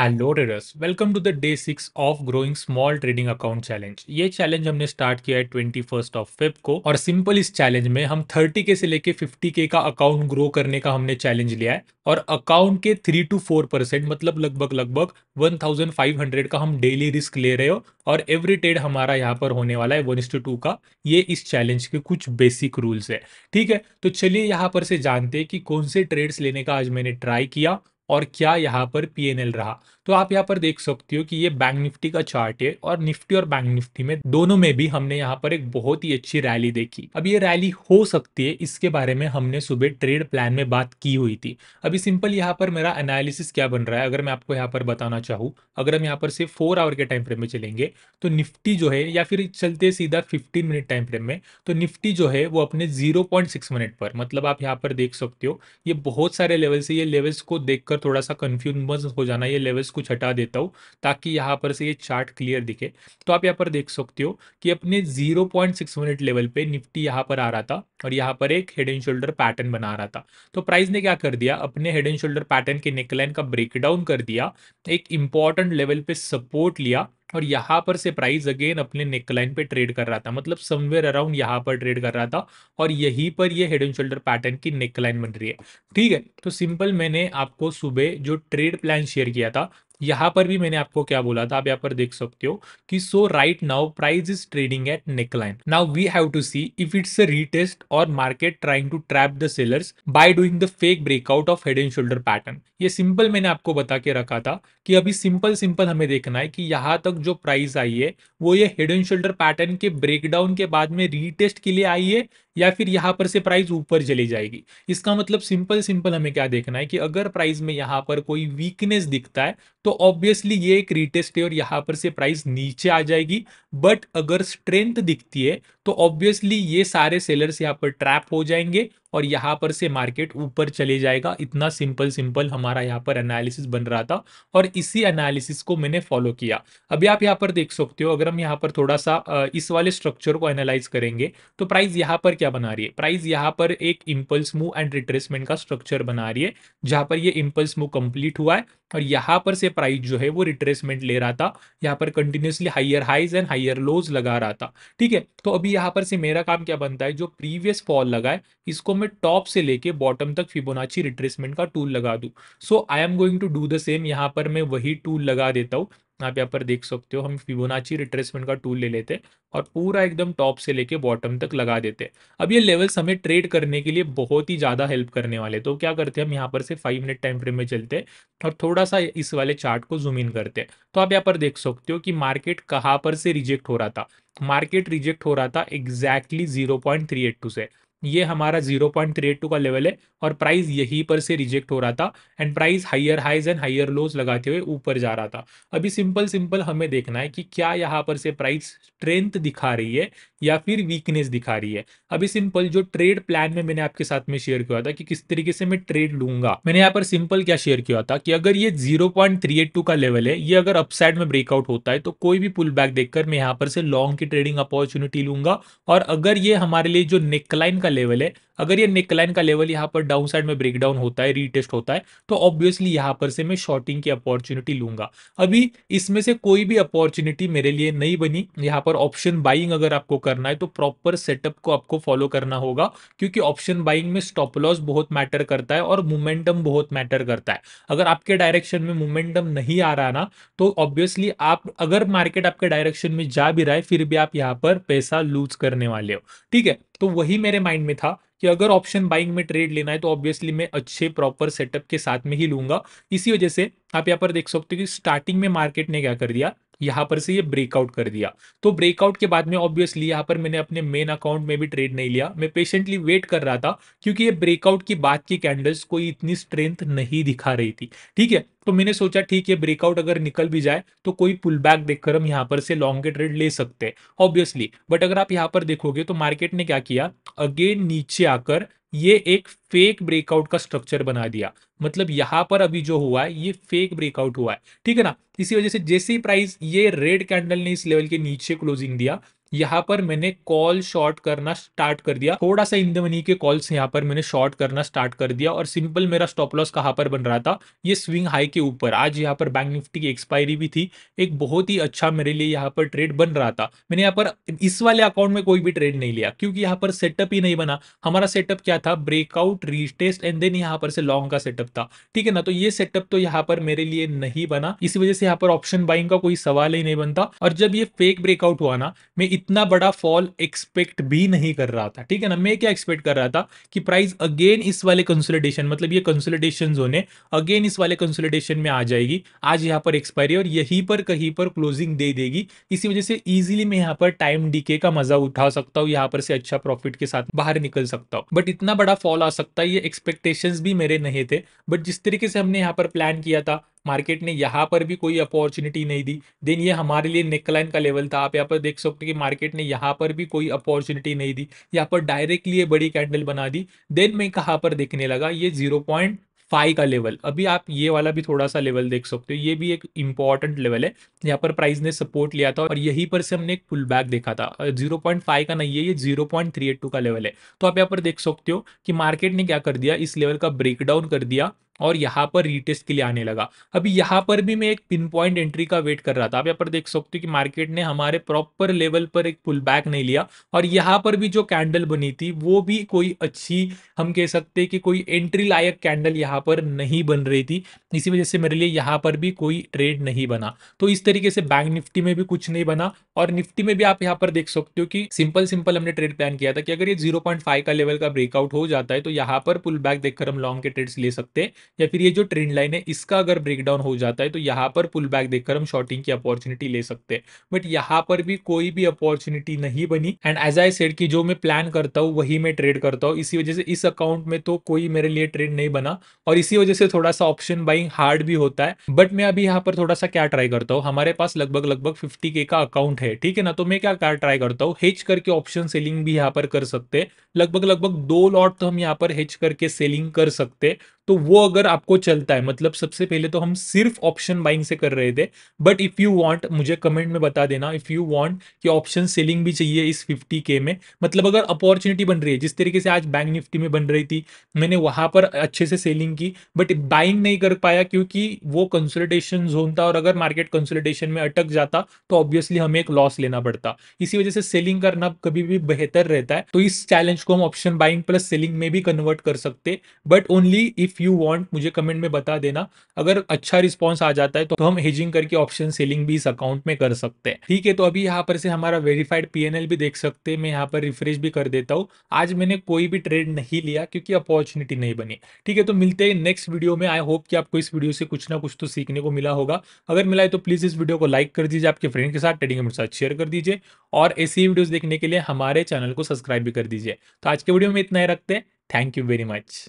Hello traders welcome to the day six of growing small trading account challenge ये challenge हमने start किया है twenty first of फिफ को और सिंपल इस चैलेंज में हम थर्टी के से लेके फिफ्टी के का अकाउंट ग्रो करने का हमने चैलेंज लिया है और अकाउंट के थ्री टू फोर परसेंट मतलब लगभग लगभग वन थाउजेंड फाइव हंड्रेड का हम डेली रिस्क ले रहे हो और एवरी ट्रेड हमारा यहाँ पर होने वाला है वन टू टू का ये इस चैलेंज के कुछ बेसिक रूल्स है ठीक है तो चलिए यहाँ पर से जानते हैं कि कौन से ट्रेड्स लेने का आज मैंने ट्राई किया और क्या यहाँ पर एल रहा तो आप यहाँ पर देख सकते हो कि ये बैंक निफ्टी का चार्ट है और निफ्टी और बैंक निफ्टी में दोनों में भी हमने यहाँ पर एक बहुत ही अच्छी रैली देखी अब ये रैली हो सकती है इसके बारे में हमने सुबह ट्रेड प्लान में बात की हुई थी अभी सिंपल यहाँ पर मेरा एनालिसिस क्या बन रहा है अगर मैं आपको यहाँ पर बताना चाहूँ अगर हम यहाँ पर सिर्फ फोर आवर के टाइम फ्रेम में चलेंगे तो निफ्टी जो है या फिर चलते सीधा फिफ्टीन मिनट टाइम फ्रेम में तो निफ्टी जो है वो अपने जीरो मिनट पर मतलब आप यहाँ पर देख सकते हो ये बहुत सारे लेवल से ये लेवल्स को देखकर कर थोड़ा सा कन्फ्यूज हो जाना ये लेवल्स कुछ हटा देता हूँ ताकि यहाँ पर से ये चार्ट क्लियर दिखे तो आप यहाँ पर देख सकते हो कि अपने zero point six minute level पे निफ्टी यहाँ पर आ रहा था और यहाँ पर एक हेड एंड शोल्डर पैटर्न बना रहा था तो प्राइस ने क्या कर दिया अपने हेड एंड शोल्डर पैटर्न के नेकलाइन का ब्रेकडाउन कर दिया एक इंपॉर्टेंट लेवल पे सपोर्ट लिया और यहाँ पर से प्राइस अगेन अपने नेकलाइन पे ट्रेड कर रहा था मतलब समवेयर अराउंड यहाँ पर ट्रेड कर रहा था और यहीं पर ये हेड एंड शोल्डर पैटर्न की नेकलाइन बन रही है ठीक है तो सिंपल मैंने आपको सुबह जो ट्रेड प्लान शेयर किया था यहां पर भी मैंने आपको क्या बोला था आप यहाँ पर देख सकते हो कि so right now price is trading at neckline now we have to see if it's a retest और market trying to trap the sellers by doing the fake breakout of head and shoulder pattern ये simple मैंने आपको बता के रखा था कि अभी सिंपल सिंपल हमें देखना है कि यहां तक जो प्राइस आई है वो ये हेड एंड शोल्डर पैटर्न के ब्रेकडाउन के बाद में रीटेस्ट के लिए आई है या फिर यहाँ पर से प्राइस ऊपर चली जाएगी इसका मतलब सिंपल सिंपल हमें क्या देखना है कि अगर प्राइस में यहाँ पर कोई वीकनेस दिखता है तो ऑब्वियसली ये एक रिटेस्ट है और यहाँ पर से प्राइस नीचे आ जाएगी बट अगर स्ट्रेंथ दिखती है तो ऑब्वियसली ये सारे सेलर्स यहाँ पर ट्रैप हो जाएंगे और यहाँ पर से मार्केट ऊपर चले जाएगा इतना सिंपल सिंपल हमारा यहाँ पर एनालिसिस बन रहा था और इसी एनालिसिस को मैंने फॉलो किया अभी आप यहाँ पर देख सकते हो अगर हम यहाँ पर थोड़ा सा इस वाले स्ट्रक्चर को एनालाइज करेंगे तो प्राइस यहाँ पर क्या बना रही है प्राइस यहाँ पर एक इम्पल्स मूव एंड रिट्रेसमेंट का स्ट्रक्चर बना रही है जहाँ पर ये इम्पल्स मूव कंप्लीट हुआ है और यहाँ पर से प्राइस जो है वो रिट्रेसमेंट ले रहा था यहाँ पर continuously higher highs and higher lows लगा रहा था ठीक है तो अभी यहाँ पर से मेरा काम क्या बनता है जो प्रीवियस फॉल लगा है इसको मैं मैं टॉप से लेके बॉटम तक फिबोनाची रिट्रेसमेंट का टूल लगा दूँ so I am going to do the same यहाँ पर मैं वही टूल लगा देता हूँ आप यहाँ पर देख सकते हो हम फिबोनाची रिट्रेसमेंट का टूल ले लेते हैं और पूरा एकदम टॉप से लेके बॉटम तक लगा देते हैं अब ये लेवल्स हमें ट्रेड करने के लिए बहुत ही ज़्यादा हेल्प करने वाले तो क्या करते हैं हम यहाँ पर से फाइव मिनट टाइम फ्रेम में चलते हैं और थोड़ा सा इस वाले चार्ट को जूम इन करते हैं तो आप यहाँ पर देख सकते हो कि मार्केट कहाँ पर से रिजेक्ट हो रहा था मार्केट रिजेक्ट हो रहा था एग्जैक्टली जीरो से ये हमारा 0.382 का लेवल है और प्राइस यहीं पर से रिजेक्ट हो रहा था and price higher highs and higher lows लगाते हुए ऊपर जा रहा था अभी सिंपल सिंपल हमें देखना है कि क्या यहाँ पर से प्राइस स्ट्रेंथ दिखा रही है या फिर वीकनेस दिखा रही है अभी सिंपल जो ट्रेड प्लान में मैंने आपके साथ में शेयर किया था कि किस तरीके से मैं ट्रेड लूंगा मैंने यहाँ पर सिंपल क्या शेयर किया था कि अगर ये जीरो का लेवल है ये अगर अपसाइड में ब्रेकआउट होता है तो कोई भी पुल बैक देखकर मैं यहाँ पर से लॉन्ग की ट्रेडिंग अपॉर्चुनिटी लूंगा और अगर ये हमारे लिए जो नेकलाइन का लेवल है eh? अगर ये नेकलाइन का लेवल यहाँ पर डाउन साइड में ब्रेक डाउन होता है रीटेस्ट होता है तो ऑब्वियसली यहाँ पर से मैं शॉर्टिंग की अपॉर्चुनिटी लूंगा अभी इसमें से कोई भी अपॉर्चुनिटी मेरे लिए नहीं बनी यहाँ पर ऑप्शन बाइंग अगर आपको करना है तो प्रॉपर सेटअप को आपको फॉलो करना होगा क्योंकि ऑप्शन बाइंग में स्टॉप लॉस बहुत मैटर करता है और मोमेंटम बहुत मैटर करता है अगर आपके डायरेक्शन में मोमेंटम नहीं आ रहा ना तो ऑब्वियसली आप अगर मार्केट आपके डायरेक्शन में जा भी रहा है फिर भी आप यहाँ पर पैसा लूज करने वाले हो ठीक है तो वही मेरे माइंड में था कि अगर ऑप्शन बाइंग में ट्रेड लेना है तो ऑब्वियसली मैं अच्छे प्रॉपर सेटअप के साथ में ही लूंगा इसी वजह से आप यहाँ पर देख सकते हो कि स्टार्टिंग में मार्केट ने क्या कर दिया यहाँ पर से ये ब्रेकआउट कर दिया तो ब्रेकआउट के बाद में ऑब्वियसली यहाँ पर मैंने अपने मेन अकाउंट में भी ट्रेड नहीं लिया मैं पेशेंटली वेट कर रहा था क्योंकि ये ब्रेकआउट की बात की कैंडल्स कोई इतनी स्ट्रेंथ नहीं दिखा रही थी ठीक है तो मैंने सोचा ठीक है ब्रेकआउट अगर निकल भी जाए तो कोई पुल बैक देखकर हम यहाँ पर से लॉन्ग के ट्रेड ले सकते हैं ऑब्वियसली बट अगर आप यहाँ पर देखोगे तो मार्केट ने क्या किया अगेन नीचे आकर ये एक फेक ब्रेकआउट का स्ट्रक्चर बना दिया मतलब यहां पर अभी जो हुआ है ये फेक ब्रेकआउट हुआ है ठीक है ना इसी वजह से जैसे ही प्राइस ये रेड कैंडल ने इस लेवल के नीचे क्लोजिंग दिया यहाँ पर मैंने कॉल शॉर्ट करना स्टार्ट कर दिया थोड़ा सा इन मनी के कॉल्स यहाँ पर मैंने शॉर्ट करना स्टार्ट कर दिया और सिंपल मेरा स्टॉप लॉस कहाँ पर बन रहा था ये स्विंग हाई के ऊपर आज यहाँ पर बैंक निफ्टी की एक्सपायरी भी थी एक बहुत ही अच्छा मेरे लिए यहाँ पर ट्रेड बन रहा था मैंने यहाँ पर इस वाले अकाउंट में कोई भी ट्रेड नहीं लिया क्योंकि यहाँ पर सेटअप ही नहीं बना हमारा सेटअप क्या था ब्रेकआउट रीटेस्ट एंड देन यहाँ पर से लॉन्ग का सेटअप था ठीक है ना तो ये सेटअप तो यहाँ पर मेरे लिए नहीं बना इसी वजह से यहाँ पर ऑप्शन बाइंग का कोई सवाल ही नहीं बनता और जब ये फेक ब्रेकआउट हुआ ना मैं इतना बड़ा फॉल एक्सपेक्ट भी नहीं कर रहा था ठीक है ना मैं क्या एक्सपेक्ट कर रहा था कि प्राइस अगेन इस वाले कंसोलिडेशन मतलब ये कंसोलिडेशन होने अगेन इस वाले कंसोलिडेशन में आ जाएगी आज यहाँ पर एक्सपायरी और यहीं पर कहीं पर क्लोजिंग दे देगी इसी वजह से इजिली मैं यहाँ पर टाइम डीके का मजा उठा सकता हूँ यहाँ पर से अच्छा प्रॉफिट के साथ बाहर निकल सकता हूँ बट इतना बड़ा फॉल आ सकता है ये एक्सपेक्टेशन भी मेरे नहीं थे बट जिस तरीके से हमने यहाँ पर प्लान किया था मार्केट ने यहाँ पर भी कोई अपॉर्चुनिटी नहीं दी देन ये हमारे लिए नेकलाइन का लेवल था आप यहाँ पर देख सकते हो कि मार्केट ने यहाँ पर भी कोई अपॉर्चुनिटी नहीं दी यहाँ पर डायरेक्टली ये बड़ी कैंडल बना दी देन मैं कहाँ पर देखने लगा ये जीरो पॉइंट फाइव का लेवल अभी आप ये वाला भी थोड़ा सा लेवल देख सकते हो ये भी एक इंपॉर्टेंट लेवल है यहाँ पर प्राइस ने सपोर्ट लिया था और यहीं पर से हमने एक पुल बैक देखा था जीरो पॉइंट फाइव का नहीं है ये zero point three eight two का लेवल है तो आप यहाँ पर देख सकते हो कि मार्केट ने क्या कर दिया इस लेवल का ब्रेकडाउन कर दिया और यहाँ पर रीटेस्ट के लिए आने लगा अभी यहाँ पर भी मैं एक पिन पॉइंट एंट्री का वेट कर रहा था आप यहाँ पर देख सकते हो कि मार्केट ने हमारे प्रॉपर लेवल पर एक पुल बैक नहीं लिया और यहाँ पर भी जो कैंडल बनी थी वो भी कोई अच्छी हम कह सकते हैं कि कोई एंट्री लायक कैंडल यहाँ पर नहीं बन रही थी इसी वजह से मेरे लिए यहाँ पर भी कोई ट्रेड नहीं बना तो इस तरीके से बैंक निफ्टी में भी कुछ नहीं बना और निफ्टी में भी आप यहाँ पर देख सकते हो कि सिंपल सिंपल हमने ट्रेड प्लान किया था कि अगर ये जीरो का लेवल का ब्रेकआउट हो जाता है तो यहाँ पर पुल बैक देखकर हम लॉन्ग के ट्रेड्स ले सकते हैं या फिर ये जो ट्रेंड लाइन है इसका अगर ब्रेकडाउन हो जाता है तो यहाँ पर पुल बैक देखकर हम शॉर्टिंग की अपॉर्चुनिटी ले सकते हैं बट यहाँ पर भी कोई भी अपॉर्चुनिटी नहीं बनी एंड एज आई सेड कि जो मैं प्लान करता हूँ वही मैं ट्रेड करता हूँ इसी वजह से इस अकाउंट में तो कोई मेरे लिए ट्रेड नहीं बना और इसी वजह से थोड़ा सा ऑप्शन बाइंग हार्ड भी होता है बट मैं अभी यहाँ पर थोड़ा सा क्या ट्राई करता हूँ हमारे पास लगभग लगभग फिफ्टी के का अकाउंट है ठीक है ना तो मैं क्या क्या ट्राई करता हूँ हेच करके ऑप्शन सेलिंग भी यहाँ पर कर सकते हैं लगभग लगभग दो लॉट तो हम यहाँ पर हेच करके सेलिंग कर सकते तो वो अगर आपको चलता है मतलब सबसे पहले तो हम सिर्फ ऑप्शन बाइंग से कर रहे थे बट इफ़ यू वांट मुझे कमेंट में बता देना इफ़ यू वांट कि ऑप्शन सेलिंग भी चाहिए इस 50 के में मतलब अगर अपॉर्चुनिटी बन रही है जिस तरीके से आज बैंक निफ्टी में बन रही थी मैंने वहां पर अच्छे से सेलिंग की बट बाइंग नहीं कर पाया क्योंकि वो कंसोलिडेशन जोन था और अगर मार्केट कंसोलिडेशन में अटक जाता तो ऑब्वियसली हमें एक लॉस लेना पड़ता इसी वजह से सेलिंग करना कभी भी बेहतर रहता है तो इस चैलेंज को हम ऑप्शन बाइंग प्लस सेलिंग में भी कन्वर्ट कर सकते but only if if you want मुझे कमेंट में बता देना अगर अच्छा रिस्पॉन्स आ जाता है तो हम हेजिंग करके ऑप्शन सेलिंग भी इस अकाउंट में कर सकते हैं ठीक है तो अभी यहाँ पर से हमारा वेरीफाइड पीएनएल भी देख सकते हैं मैं यहाँ पर रिफ्रेश भी कर देता हूँ आज मैंने कोई भी ट्रेड नहीं लिया क्योंकि अपॉर्चुनिटी नहीं बनी ठीक है तो मिलते हैं नेक्स्ट वीडियो में आई होप कि आपको इस वीडियो से कुछ ना कुछ तो सीखने को मिला होगा अगर मिला है तो प्लीज इस वीडियो को लाइक कर दीजिए आपके फ्रेंड के साथ ट्रेडिंग साथ शेयर कर दीजिए और ऐसी वीडियोज देखने के लिए हमारे चैनल को सब्सक्राइब भी कर दीजिए तो आज के वीडियो में इतना ही रखते हैं थैंक यू वेरी मच